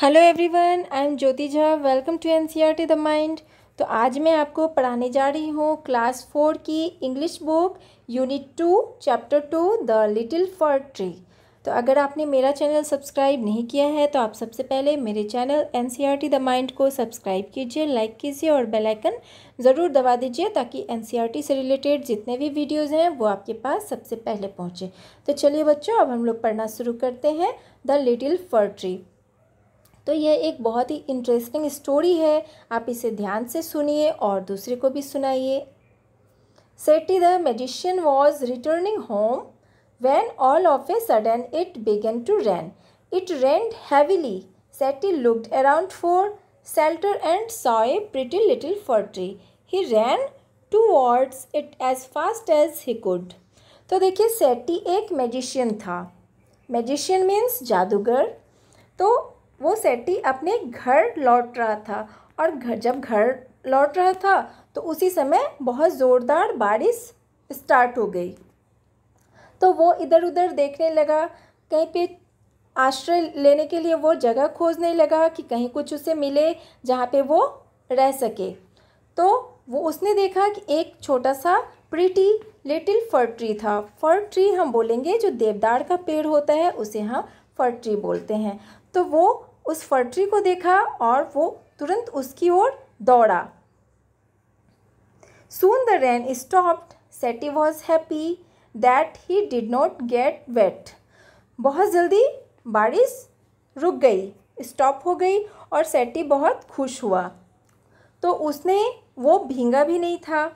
hello everyone I am Jyoti Jha welcome to NCERT the mind तो आज मैं आपको पढ़ाने जा रही हूँ क्लास फोर की English book unit two chapter two the little fir tree तो अगर आपने मेरा चैनल सब्सक्राइब नहीं किया है तो आप सबसे पहले मेरे channel N C R T the mind को सब्सक्राइब कीजिए लाइक कीजिए और बेल आइकन ज़रूर दबा दीजिए ताकि एन सी आर टी से रिलेटेड जितने भी वीडियोज़ हैं वो आपके पास सबसे पहले पहुँचे तो चलिए बच्चों अब हम लोग पढ़ना शुरू करते हैं द लिटिल फर ट्री तो यह एक बहुत ही इंटरेस्टिंग स्टोरी है आप इसे ध्यान से सुनिए और दूसरे को भी सुनाइए Setty the magician was returning home when all of a sudden it began to rain it rained heavily Setty looked around for shelter and saw a pretty little fir tree he ran towards it as fast as he could तो देखिए सेटी एक magician था magician means जादूगर तो वो सेटी अपने घर लौट रहा था और घर जब घर लौट रहा था तो उसी समय बहुत ज़ोरदार बारिश स्टार्ट हो गई तो वो इधर उधर देखने लगा कहीं पे आश्रय लेने के लिए वो जगह खोजने लगा कि कहीं कुछ उसे मिले जहाँ पे वो रह सके तो वो उसने देखा कि एक छोटा सा प्रीटी लिटिल फर ट्री था फर ट्री हम बोलेंगे जो देवदार का पेड़ होता है उसे हम फर ट्री बोलते हैं तो वो उस फर्ट्री को देखा और वो तुरंत उसकी ओर दौड़ा soon the rain stopped Setty was happy that he did not get wet बहुत जल्दी बारिश रुक गई स्टॉप हो गई और सेटी बहुत खुश हुआ तो उसने वो भींगा भी नहीं था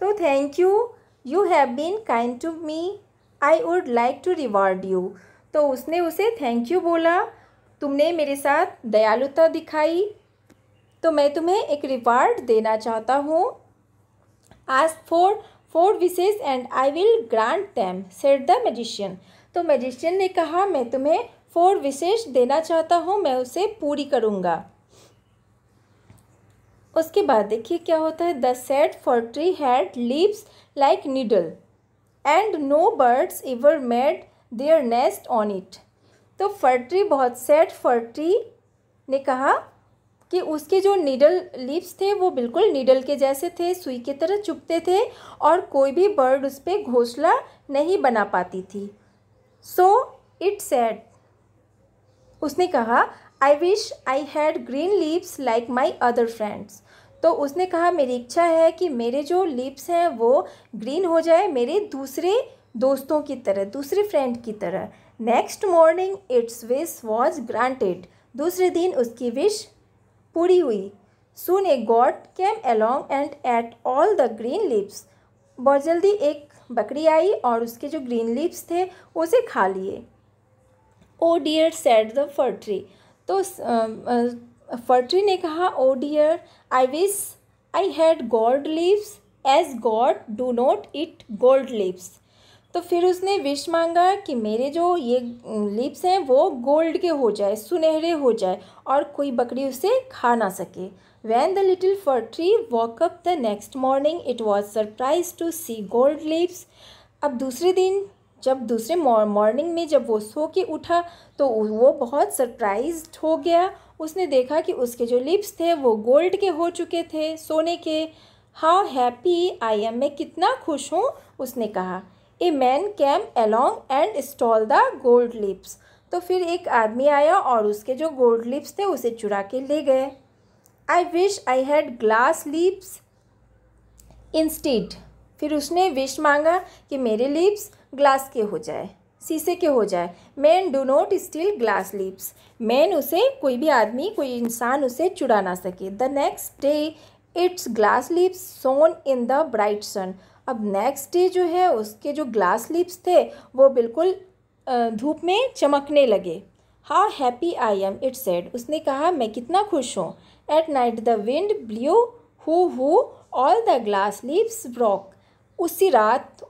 तो thank you you have been kind to me I would like to reward you तो उसने उसे थैंक यू बोला तुमने मेरे साथ दयालुता दिखाई तो मैं तुम्हें एक रिवार्ड देना चाहता हूँ आज four four wishes and I will grant them said the magician तो मैजिशियन ने कहा मैं तुम्हें फोर विशेष देना चाहता हूँ मैं उसे पूरी करूँगा उसके बाद देखिए क्या होता है the sad fir tree had leaves like needle and no birds ever made their nest on it तो फर्ट्री बहुत सेट फर्ट्री ने कहा कि उसके जो नीडल लिप्स थे वो बिल्कुल नीडल के जैसे थे सुई की तरह चुपते थे और कोई भी बर्ड उस पर घोंसला नहीं बना पाती थी सो इट सेड उसने कहा I wish I had green leaves like my other friends तो उसने कहा मेरी इच्छा है कि मेरे जो लिप्स हैं वो ग्रीन हो जाए मेरे दूसरे दोस्तों की तरह दूसरे फ्रेंड की तरह next morning its wish was granted दूसरे दिन उसकी विश पूरी हुई soon a goat came along and ate all the green leaves बहुत जल्दी एक बकरी आई और उसके जो ग्रीन लिप्स थे उसे खा लिए oh dear said the fir tree तो फर्ट्री ने कहा oh dear I wish I had gold leaves as goat do not eat gold leaves तो फिर उसने विश मांगा कि मेरे जो ये लिप्स हैं वो गोल्ड के हो जाए सुनहरे हो जाए और कोई बकरी उसे खा ना सके when the little fir tree woke up the next morning it was surprised to see gold leaves अब दूसरे दिन जब दूसरे मॉर्निंग में जब वो सो के उठा तो वो बहुत सरप्राइज हो गया उसने देखा कि उसके जो लिप्स थे वो गोल्ड के हो चुके थे सोने के हाउ हैप्पी आई एम मैं कितना खुश हूँ उसने कहा a man came along and stole the gold leaves तो फिर एक आदमी आया और उसके जो गोल्ड लिप्स थे उसे चुरा के ले गए I wish I had glass leaves instead फिर उसने विश मांगा कि मेरे लिप्स ग्लास के हो जाए शीशे के हो जाए men do not steal glass leaves men उसे कोई भी आदमी कोई इंसान उसे चुरा ना सके the next day its glass leaves shone in the bright sun अब नेक्स्ट डे जो है उसके जो ग्लास लिप्स थे वो बिल्कुल धूप में चमकने लगे how happy I am it said उसने कहा मैं कितना खुश हूँ at night the wind blew हु हु all the glass leaves broke उसी रात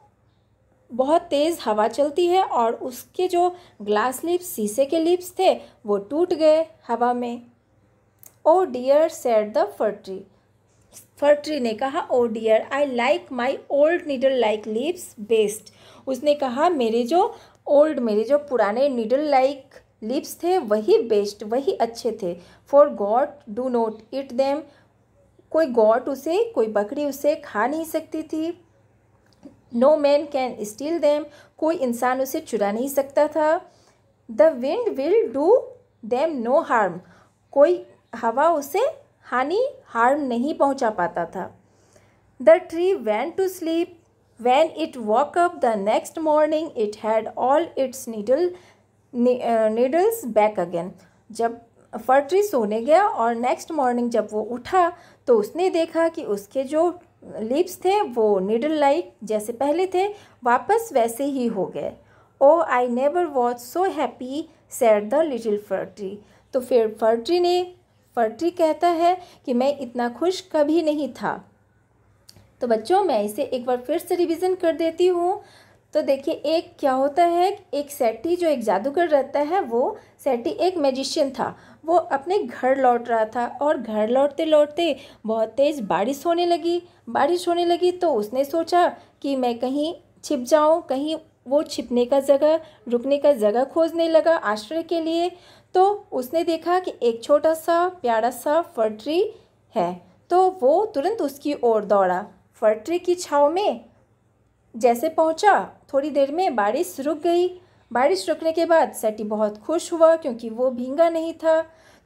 बहुत तेज़ हवा चलती है और उसके जो ग्लास लिप्स शीशे के लिप्स थे वो टूट गए हवा में oh dear said the fir tree fir tree ने कहा oh dear I like my old needle like leaves best उसने कहा मेरे जो ओल्ड मेरे जो पुराने नीडल लाइक लिप्स थे वही बेस्ट वही अच्छे थे for goat do not eat them कोई गॉड उसे कोई बकरी उसे खा नहीं सकती थी no man can steal them कोई इंसान उसे चुरा नहीं सकता था the wind will do them no harm कोई हवा उसे हानि हार्म नहीं पहुंचा पाता था the tree went to sleep when it woke up the next morning it had all its needle needles back again जब फर ट्री सोने गया और नेक्स्ट मॉर्निंग जब वो उठा तो उसने देखा कि उसके जो लिप्स थे वो निडल लाइक जैसे पहले थे वापस वैसे ही हो गए oh I never was so happy said the little fir tree तो फिर फर ट्री ने फर्ट्री कहता है कि मैं इतना खुश कभी नहीं था तो बच्चों मैं इसे एक बार फिर से रिवीजन कर देती हूँ तो देखिए एक क्या होता है एक सेटी जो एक जादूगर रहता है वो सेटी एक मैजिशियन था वो अपने घर लौट रहा था और घर लौटते लौटते बहुत तेज़ बारिश होने लगी बारिश होने लगी तो उसने सोचा कि मैं कहीं छिप जाऊँ कहीं वो छिपने का जगह रुकने का जगह खोजने लगा आश्रय के लिए तो उसने देखा कि एक छोटा सा प्यारा सा फर्ट्री है तो वो तुरंत उसकी ओर दौड़ा फर्ट्री की छाव में जैसे पहुंचा थोड़ी देर में बारिश रुक गई बारिश रुकने के बाद सेटी बहुत खुश हुआ क्योंकि वो भींगा नहीं था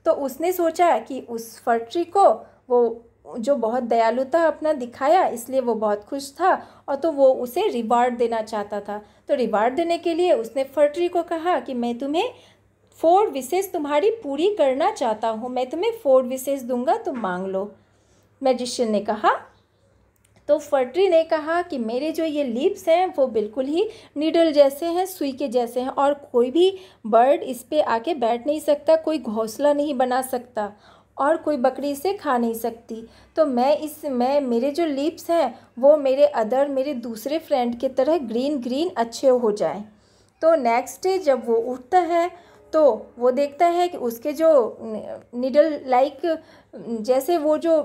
तो उसने सोचा कि उस फर्ट्री को वो जो बहुत दयालुता अपना दिखाया इसलिए वो बहुत खुश था और तो वो उसे रिवार्ड देना चाहता था तो रिवार्ड देने के लिए उसने फर्ट्री को कहा कि मैं तुम्हें फोर विशेष तुम्हारी पूरी करना चाहता हूँ मैं तुम्हें फोर विशेष दूंगा तुम मांग लो मैजिशियन ने कहा तो फर्ट्री ने कहा कि मेरे जो ये लिप्स हैं वो बिल्कुल ही नीडल जैसे हैं सुई के जैसे हैं और कोई भी बर्ड इस पर आके बैठ नहीं सकता कोई घोंसला नहीं बना सकता और कोई बकरी इसे खा नहीं सकती तो मैं इस मैं मेरे जो लिप्स हैं वो मेरे अदर मेरे दूसरे फ्रेंड के तरह ग्रीन ग्रीन अच्छे हो जाए तो नेक्स्ट डे जब वो उठता है तो वो देखता है कि उसके जो निडल लाइक जैसे वो जो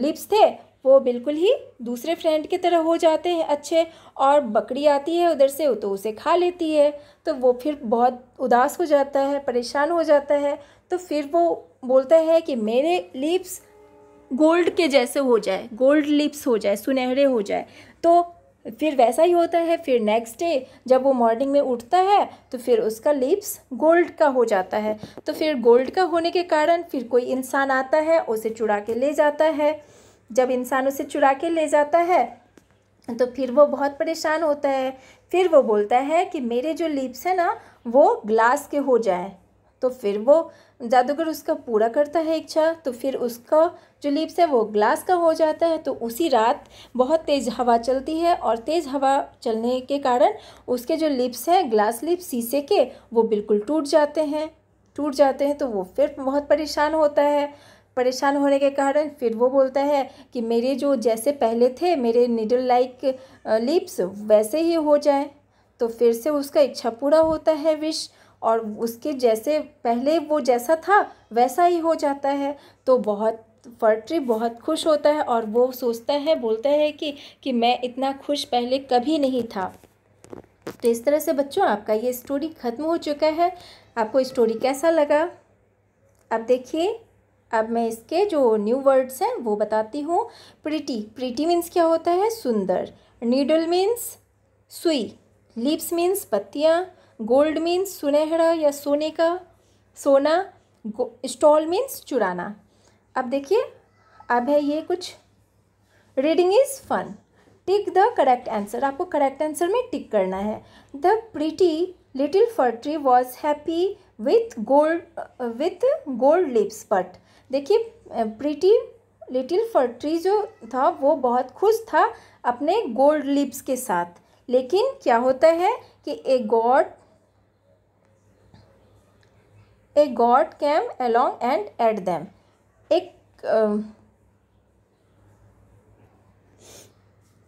लिप्स थे वो बिल्कुल ही दूसरे फ्रेंड की तरह हो जाते हैं अच्छे और बकरी आती है उधर से तो उसे खा लेती है तो वो फिर बहुत उदास हो जाता है परेशान हो जाता है तो फिर वो बोलता है कि मेरे लिप्स गोल्ड के जैसे हो जाए गोल्ड लिप्स हो जाए सुनहरे हो जाए तो फिर वैसा ही होता है फिर नेक्स्ट डे जब वो मॉर्निंग में उठता है तो फिर उसका लिप्स गोल्ड का हो जाता है तो फिर गोल्ड का होने के कारण फिर कोई इंसान आता है उसे चुरा के ले जाता है जब इंसान उसे चुरा के ले जाता है तो फिर वो बहुत परेशान होता है फिर वो बोलता है कि मेरे जो लिप्स हैं ना वो ग्लास के हो जाए तो फिर वो जादूगर उसका पूरा करता है इच्छा तो फिर उसका जो लिप्स है वो ग्लास का हो जाता है तो उसी रात बहुत तेज़ हवा चलती है और तेज़ हवा चलने के कारण उसके जो लिप्स हैं ग्लास लिप्स शीशे के वो बिल्कुल टूट जाते हैं टूट जाते हैं तो वो फिर बहुत परेशान होता है परेशान होने के कारण फिर वो बोलता है कि मेरे जो जैसे पहले थे मेरे निडल लाइक लिप्स वैसे ही हो जाए तो फिर से उसका इच्छा पूरा होता है विश और उसके जैसे पहले वो जैसा था वैसा ही हो जाता है तो बहुत फर्ट्री बहुत खुश होता है और वो सोचता है बोलता है कि कि मैं इतना खुश पहले कभी नहीं था तो इस तरह से बच्चों आपका ये स्टोरी ख़त्म हो चुका है आपको स्टोरी कैसा लगा अब देखिए अब मैं इसके जो न्यू वर्ड्स हैं वो बताती हूँ प्रिटी प्रिटी मीन्स क्या होता है सुंदर नीडल मीन्स सुई लिप्स मीन्स पत्तियाँ गोल्ड मीन्स सुनहरा या सोने का सोना स्टॉल मीन्स चुराना अब देखिए अब है ये कुछ reading is fun tick the correct answer आपको करेक्ट आंसर में टिक करना है the pretty little fir tree was happy with gold with gold leaves but देखिए प्रिटी लिटिल फर ट्री जो था वो बहुत खुश था अपने गोल्ड लिप्स के साथ लेकिन क्या होता है कि a goat a goat came along and ate them एक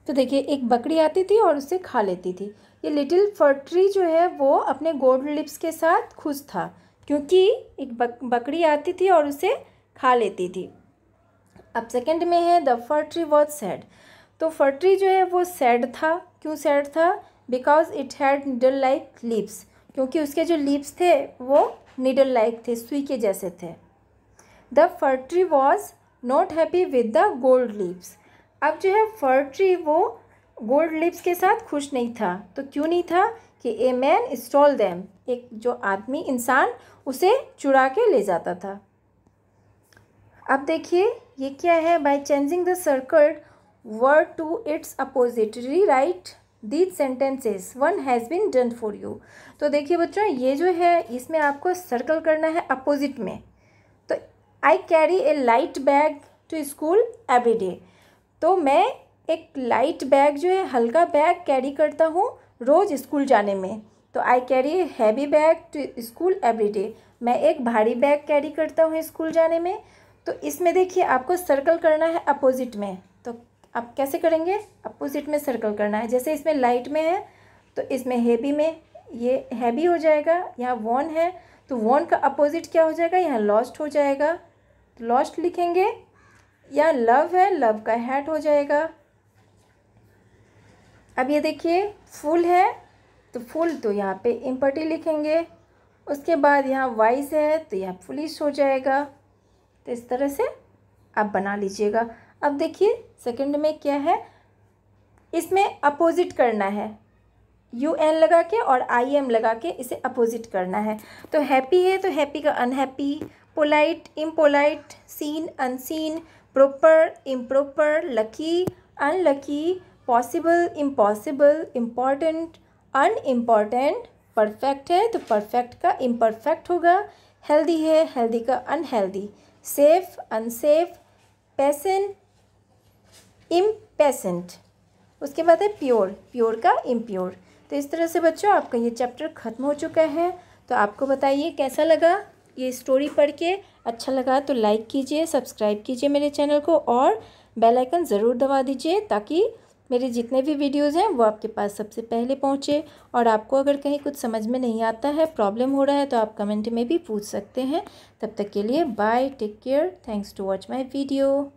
तो देखिए एक बकरी आती थी और उसे खा लेती थी ये लिटिल फर्ट्री जो है वो अपने गोल्ड लिप्स के साथ खुश था क्योंकि एक बक, बकरी आती थी और उसे खा लेती थी अब सेकंड में है द फर्ट्री वॉज सैड तो फर्ट्री जो है वो सैड था क्यों सैड था because it had dull like leaves क्योंकि उसके जो लिप्स थे वो नीडल लाइक थे सुई के जैसे थे the fir tree was not happy with the gold leaves अब जो है फर ट्री वो गोल्ड लिप्स के साथ खुश नहीं था तो क्यों नहीं था कि ए मैन स्टॉल दैम एक जो आदमी इंसान उसे चुरा के ले जाता था अब देखिए ये क्या है by changing the circle word to its opposite write these sentences one has been done for you तो देखिए बच्चों ये जो है इसमें आपको सर्कल करना है अपोजिट में तो I carry a light bag to school every day तो मैं एक लाइट बैग जो है हल्का बैग कैरी करता हूँ रोज़ स्कूल जाने में तो I carry a heavy bag to school every day मैं एक भारी बैग कैरी करता हूँ स्कूल जाने में तो इसमें देखिए आपको सर्कल करना है अपोजिट में आप कैसे करेंगे अपोजिट में सर्कल करना है जैसे इसमें लाइट में है तो इसमें हैवी में ये हैवी हो जाएगा यहाँ वॉन है तो वॉन का अपोजिट क्या हो जाएगा यहाँ लॉस्ट हो जाएगा तो लॉस्ट लिखेंगे यहाँ लव है लव का हैट हो जाएगा अब ये देखिए फुल है तो फुल तो यहाँ पे इम्पर्टी लिखेंगे उसके बाद यहाँ वाइज है तो यहाँ फुलिश हो जाएगा तो इस तरह से आप बना लीजिएगा अब देखिए सेकंड में क्या है इसमें अपोजिट करना है यू एन लगा के और आई एम लगा के इसे अपोजिट करना है तो हैप्पी है तो हैप्पी का unhappy polite impolite seen unseen proper improper lucky unlucky possible impossible important unimportant perfect है तो परफेक्ट का इम्परफेक्ट होगा हेल्दी है हेल्दी का unhealthy safe unsafe patient impatient उसके बाद है प्योर प्योर का इम्प्योर तो इस तरह से बच्चों आपका ये चैप्टर ख़त्म हो चुका है तो आपको बताइए कैसा लगा ये स्टोरी पढ़ के अच्छा लगा तो लाइक कीजिए सब्सक्राइब कीजिए मेरे चैनल को और बेल आइकन ज़रूर दबा दीजिए ताकि मेरे जितने भी वीडियोस हैं वो आपके पास सबसे पहले पहुँचे और आपको अगर कहीं कुछ समझ में नहीं आता है प्रॉब्लम हो रहा है तो आप कमेंट में भी पूछ सकते हैं तब तक के लिए bye take care thanks to watch my video